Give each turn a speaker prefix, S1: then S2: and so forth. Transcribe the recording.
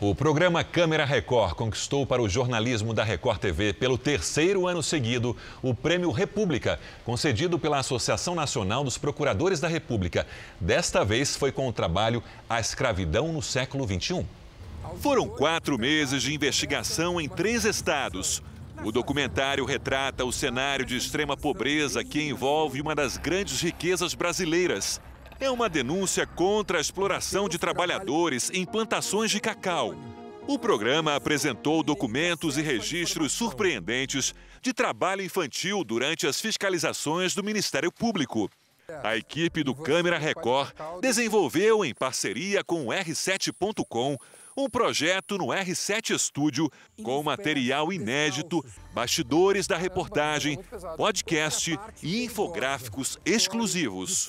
S1: O programa Câmera Record conquistou para o jornalismo da Record TV, pelo terceiro ano seguido, o Prêmio República, concedido pela Associação Nacional dos Procuradores da República. Desta vez foi com o trabalho A Escravidão no Século XXI. Foram quatro meses de investigação em três estados. O documentário retrata o cenário de extrema pobreza que envolve uma das grandes riquezas brasileiras. É uma denúncia contra a exploração de trabalhadores em plantações de cacau. O programa apresentou documentos e registros surpreendentes de trabalho infantil durante as fiscalizações do Ministério Público. A equipe do Câmara Record desenvolveu, em parceria com o R7.com, um projeto no R7 Studio com material inédito, bastidores da reportagem, podcast e infográficos exclusivos.